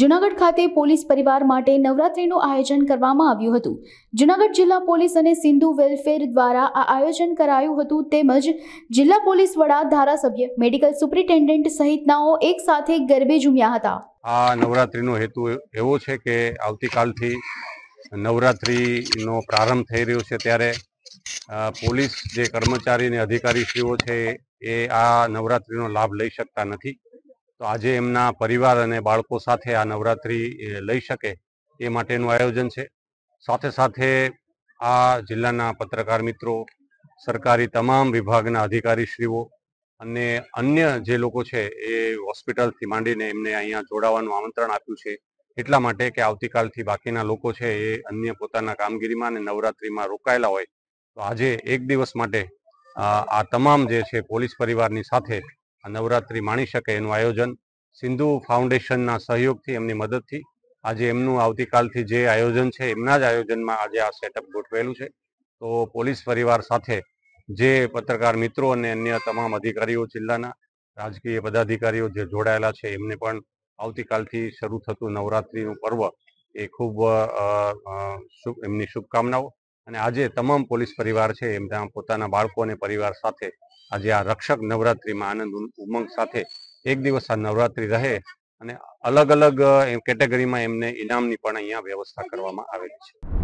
જૂનાગઢ ખાતે પોલીસ પરિવાર માટે નવરાત્રીનું આયોજન કરવામાં આવ્યું હતું જૂનાગઢ જિલ્લા પોલીસ અને સિંધુ વેલફેર દ્વારા આ આયોજન કરાયું હતું તેમજ જિલ્લા પોલીસ વડા ધારાસભ્ય મેડિકલ સુપ્રિન્ટેન્ડન્ટ સહિતનાઓ એક સાથે ગરબે ઝૂમ્યા હતા આ નવરાત્રીનો હેતુ એવો છે કે આવતીકાલથી નવરાત્રીનો પ્રારંભ થઈ રહ્યો છે ત્યારે પોલીસ જે કર્મચારી અને અધિકારીશ્રીઓ છે એ આ નવરાત્રીનો લાભ લઈ શકતા નથી તો આજે એમના પરિવાર અને બાળકો સાથે આ નવરાત્રી લઈ શકે એ માટેનું આયોજન છે સાથે સાથે આ જિલ્લાના પત્રકાર મિત્રો સરકારી તમામ વિભાગના અધિકારીશ્રીઓ અને અન્ય જે લોકો છે એ હોસ્પિટલથી માંડીને એમને અહીંયા જોડાવાનું આમંત્રણ આપ્યું છે એટલા માટે કે આવતીકાલથી બાકીના લોકો છે એ અન્ય પોતાના કામગીરીમાં અને નવરાત્રીમાં રોકાયેલા હોય તો આજે એક દિવસ માટે આ તમામ જે છે પોલીસ પરિવારની સાથે નવરાત્રી માણી શકે એનું આયોજન સિંધુ ફાઉન્ડેશનના સહયોગથી એમની મદદથી આજે એમનું આવતીકાલથી જે આયોજન છે એમના જ આયોજનમાં આજે આ સેટઅપ ગોઠવેલું છે તો પોલીસ પરિવાર સાથે જે પત્રકાર મિત્રો અને અન્ય તમામ અધિકારીઓ જિલ્લાના રાજકીય પદાધિકારીઓ જે જોડાયેલા છે એમને પણ આવતીકાલથી શરૂ થતું નવરાત્રિનું પર્વ એ ખૂબ એમની શુભકામનાઓ અને આજે તમામ પોલીસ પરિવાર છે એમના પોતાના બાળકો અને પરિવાર સાથે આજે આ રક્ષક નવરાત્રિમાં આનંદ ઉમંગ સાથે એક દિવસ આ નવરાત્રિ રહે અને અલગ અલગ કેટેગરીમાં એમને ઇનામની પણ અહીંયા વ્યવસ્થા કરવામાં આવેલી છે